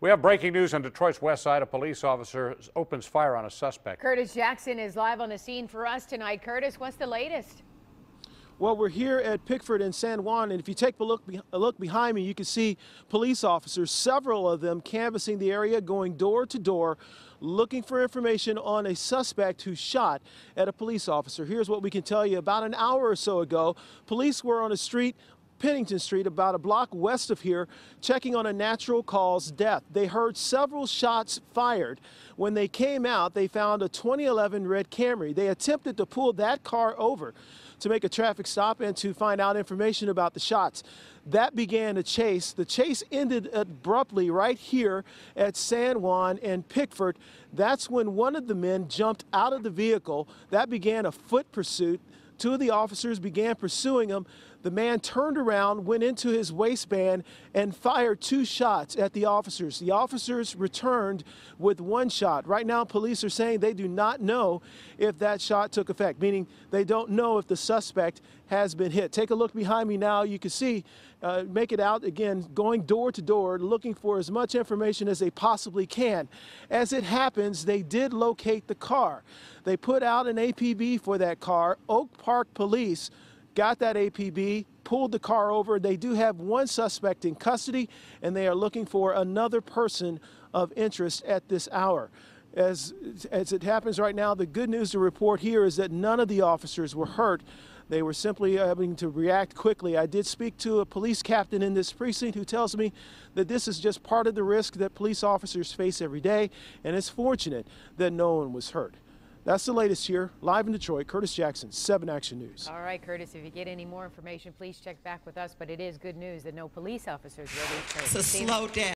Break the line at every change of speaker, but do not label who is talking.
We have breaking news on Detroit's west side. A police officer opens fire on a suspect. Curtis Jackson is live on the scene for us tonight. Curtis, what's the latest? Well, we're here at Pickford and San Juan, and if you take a look, a look behind me, you can see police officers, several of them canvassing the area, going door to door, looking for information on a suspect who shot at a police officer. Here's what we can tell you. About an hour or so ago, police were on a street Pennington Street, about a block west of here, checking on a natural cause death. They heard several shots fired. When they came out, they found a 2011 red Camry. They attempted to pull that car over to make a traffic stop and to find out information about the shots. That began a chase. The chase ended abruptly right here at San Juan and Pickford. That's when one of the men jumped out of the vehicle. That began a foot pursuit. Two of the officers began pursuing him. The man turned around, went into his waistband, and fired two shots at the officers. The officers returned with one shot. Right now, police are saying they do not know if that shot took effect, meaning they don't know if the suspect has been hit. Take a look behind me now. You can see, uh, make it out again, going door to door, looking for as much information as they possibly can. As it happens, they did locate the car. They put out an APB for that car. Oak Park Police got that APB, pulled the car over. They do have one suspect in custody, and they are looking for another person of interest at this hour. As, as it happens right now, the good news to report here is that none of the officers were hurt. They were simply having to react quickly. I did speak to a police captain in this precinct who tells me that this is just part of the risk that police officers face every day, and it's fortunate that no one was hurt. That's the latest here, live in Detroit. Curtis Jackson, 7 Action News. All right, Curtis, if you get any more information, please check back with us. But it is good news that no police officers were It's So slow down.